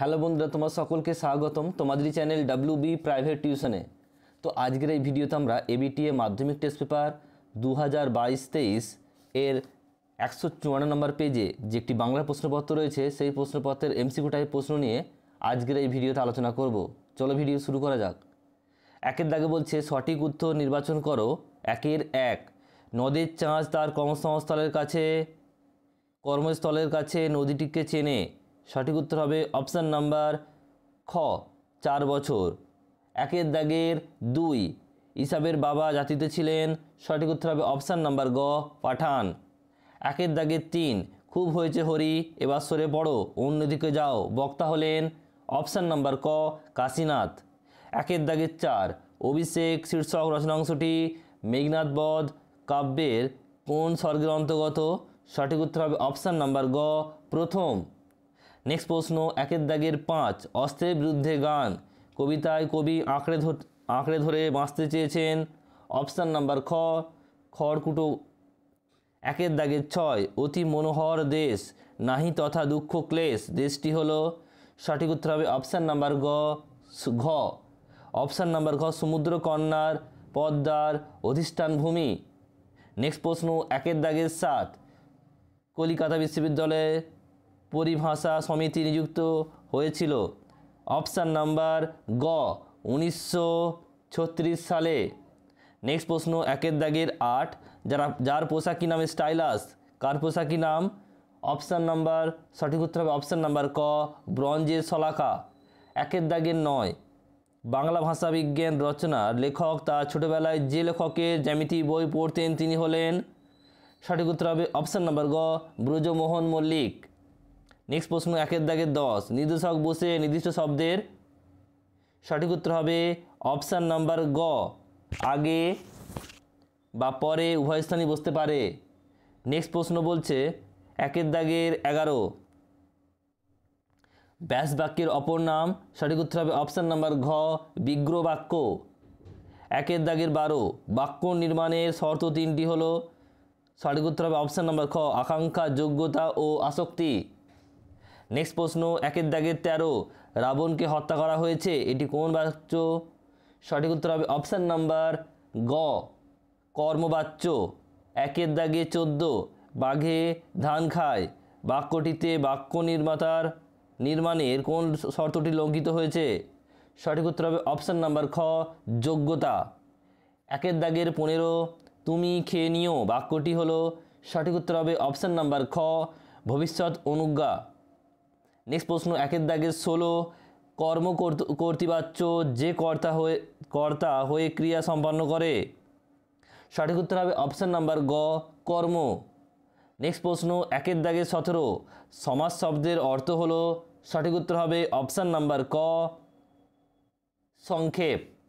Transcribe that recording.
hello বন্ধুরা তোমার সকলকে স্বাগতম তোমাদেরই চ্যানেল ডাব্লিউ বি প্রাইভেট টিউশনে তো আজকের এই ভিডিওতে আমরা এবিটিএ মাধ্যমিক টেস্ট পেপার দু হাজার বাইশ তেইশ এর একশো চুয়ান্ন নম্বর পেজে যে একটি বাংলা প্রশ্নপত্র রয়েছে সেই প্রশ্নপত্রের এমসিকিউ টাইপ প্রশ্ন নিয়ে আজকের এই ভিডিওতে আলোচনা করব চলো ভিডিও শুরু করা যাক একের দাগে বলছে সঠিক উত্তর নির্বাচন করো একের এক নদের চাঁচ তার কর্মসংস্থলের কাছে কর্মস্থলের কাছে নদীটিকে চেনে সঠিক উত্তর হবে অপশান নাম্বার খ চার বছর একের দাগের দুই ইসাবের বাবা জাতিতে ছিলেন সঠিক উত্তর হবে অপশান নাম্বার গ পাঠান একের দাগের তিন খুব হয়েছে হরি এবার সরে পড়ো অন্যদিকে যাও বক্তা হলেন অপশান নাম্বার ক কাশীনাথ একের দাগের চার অভিষেক শীর্ষক রচনাংশটি মেঘনাথ বধ কাব্যের কোন স্বর্গের অন্তর্গত সঠিক উত্তর হবে অপশান নাম্বার গ প্রথম নেক্সট প্রশ্ন একের দাগের পাঁচ অস্ত্রের বিরুদ্ধে গান কবিতায় কবি আঁকড়ে ধর আঁকড়ে ধরে বাঁচতে চেয়েছেন অপশান নাম্বার খ খড়কুটো একের দাগের ছয় অতি মনোহর দেশ নাহি তথা দুঃখ ক্লেশ দেশটি হলো সঠিক উত্তর হবে অপশান নাম্বার গ ঘ অপশান নাম্বার ঘ সমুদ্র কন্যার পদ্মার অধিষ্ঠান ভূমি নেক্সট প্রশ্ন একের দাগের সাত কলিকাতা বিশ্ববিদ্যালয়ে পরিভাষা সমিতি নিযুক্ত হয়েছিল অপশান নাম্বার গ উনিশশো সালে নেক্সট প্রশ্ন একের দাগের আট যারা যার পোশাকি নামে স্টাইলাস কার পোশাকি নাম অপশান নাম্বার সঠিক উত্তর হবে অপশান নাম্বার ক ব্রঞ্জের শলাকা একের দাগের নয় বাংলা ভাষা বিজ্ঞান রচনার লেখক তার ছোটোবেলায় যে লেখকের জ্যামিতি বই পড়তেন তিনি হলেন সঠিক উত্তর হবে অপশান নাম্বার গ ব্রজমোহন মল্লিক নেক্সট প্রশ্ন একের দাগের দশ নির্দেশক বসে নির্দিষ্ট শব্দের সঠিক উত্তর হবে অপশান নাম্বার গ আগে বা পরে উভয় স্থানই বসতে পারে নেক্সট প্রশ্ন বলছে একের দাগের এগারো ব্যাস বাক্যের অপর নাম সঠিক উত্তর হবে অপশান নাম্বার ঘ বিগ্রহ বাক্য একের দাগের বারো বাক্য নির্মাণের শর্ত তিনটি হলো সঠিক উত্তর হবে অপশান নাম্বার খ আকাঙ্ক্ষা যোগ্যতা ও আসক্তি নেক্সট প্রশ্ন একের দাগের তেরো রাবণকে হত্যা করা হয়েছে এটি কোন বাচ্য সঠিক উত্তর হবে অপশান নাম্বার গ কর্মবাচ্য একের দাগে চোদ্দো বাঘে ধান খায় বাক্যটিতে বাক্য নির্মাতার নির্মাণের কোন শর্তটি লঙ্ঘিত হয়েছে সঠিক উত্তর হবে অপশান নাম্বার খ যোগ্যতা একের দাগের পনেরো তুমি খেয়ে নিও বাক্যটি হলো সঠিক উত্তর হবে অপশান নাম্বার খ ভবিষ্যৎ অনুজ্ঞা নেক্সট প্রশ্ন একের দাগে ষোলো কর্ম কর্তৃপাচ্য যে কর্তা হয়ে কর্তা হয়ে ক্রিয়া সম্পন্ন করে সঠিক উত্তর হবে অপশান নাম্বার গ কর্ম নেক্সট প্রশ্ন একের দাগে সতেরো সমাজ শব্দের অর্থ হলো সঠিক উত্তর হবে অপশান নাম্বার ক সংক্ষেপ